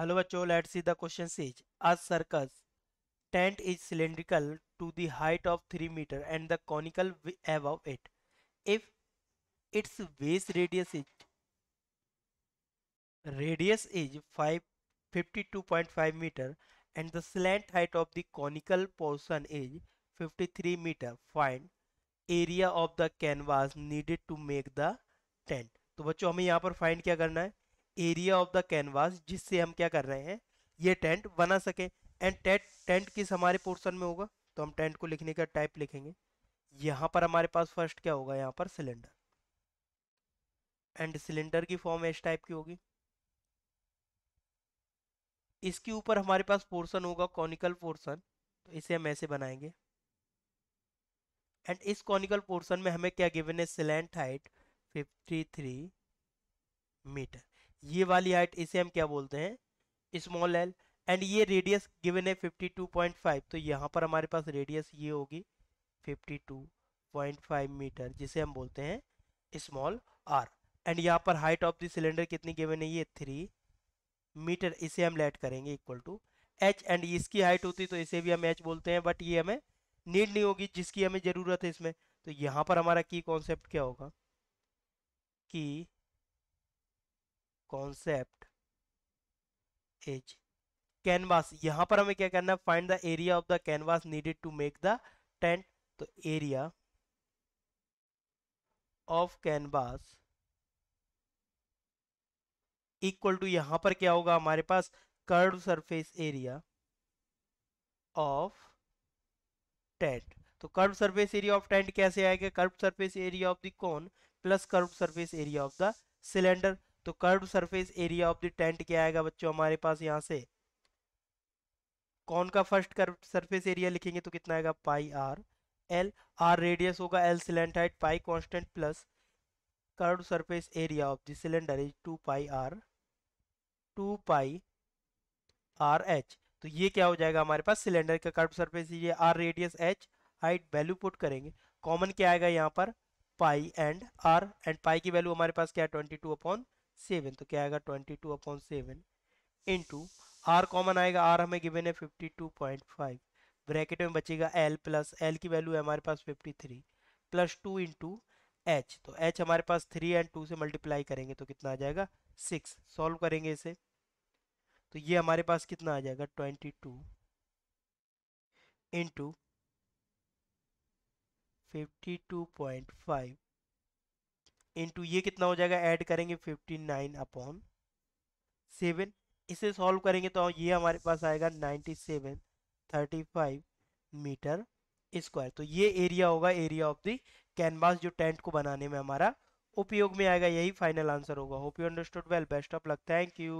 hello बच्चो let see the question is a circus tent is cylindrical to the height of three metre and the conical above of it if it's base radius is radius is 552.5 metre and the slant height of the conical portion is 53 metre find area of the canvas needed to make the tent तो बच्चों हमें यहाँ पर find क्या करना है area of the canvas जिससे हम क्या कर रहे हैं ये टेंट बना सकें एंड टेंट टेंट किस हमारे पोर्सन में होगा तो हम टेंट को लिखने का टाइप लिखेंगे यहाँ पर हमारे पास फर्स्ट क्या होगा यहाँ पर सिलेंडर एंड सिलेंडर की फॉर्म एस टाइप की होगी इसके ऊपर हमारे पास पोर्सन होगा कॉनिकल पोर्सन तो इसे हम ऐसे बनाएंगे एंड इस कॉनिकल पोर्सन में हमें क्या गिवन है सिलेंट हाइट 53 मीटर ये वाली हाइट इसे हम क्या बोलते हैं स्मॉल एल एंड ये रेडियस गिवन है 52.5 तो यहाँ पर हमारे पास रेडियस ये होगी 52.5 मीटर जिसे हम बोलते हैं स्मॉल आर एंड यहाँ पर हाइट ऑफ द सिलेंडर कितनी गिवन है ये थ्री मीटर इसे हम लेट करेंगे इक्वल टू एच एंड इसकी हाइट होती तो इसे भी हम एच बोलते हैं बट ये हमें नीड नहीं होगी जिसकी हमें ज़रूरत है इसमें तो यहाँ पर हमारा की कॉन्सेप्ट क्या होगा की कॉन्सेप्ट इज कैनवास यहां पर हमें क्या करना है find the area of the canvas needed to make the tent तो area of canvas equal to यहां पर क्या होगा हमारे पास curve surface area of tent तो curve surface area of tent कैसे आएगा curve surface area of the cone plus curve surface area of the cylinder तो curve surface area of the tent क्या आएगा बच्चों हमारे पास यहाँ से कौन का फर्स्ट कर्व सरफेस एरिया लिखेंगे तो कितना आएगा pi R L R radius होगा L slant height pi constant plus curve surface area of the cylinder is two pi R two pi R H तो ये क्या हो जाएगा हमारे पास सिलेंडर का कर्व सरफेस ये R radius H height value put करेंगे कॉमन क्या आएगा यहाँ पर pi and R and pi की वैल्यू हमारे पास क्या है ट्वेंटी टू अपॉन सेवन तो क्या आएगा twenty two upon seven into R common आएगा आर हमें गिवन है fifty two point five bracket में बचेगा एल प्लस एल की वैल्यू है हमारे पास fifty three plus two into H तो एच हमारे पास थ्री एंड टू से मल्टीप्लाई करेंगे तो कितना आ जाएगा सिक्स सॉल्व करेंगे इसे तो ये हमारे पास कितना आ जाएगा twenty two into fifty two point five into ये कितना हो जाएगा ऐड करेंगे फिफ्टी नाइन अपॉन सेवन इसे सॉल्व करेंगे तो ये हमारे पास आएगा ninety seven thirty five metre square तो ये एरिया होगा एरिया ऑफ द कैनवास जो टेंट को बनाने में हमारा उपयोग में आएगा यही फाइनल आंसर होगा hope you understood well best of luck thank you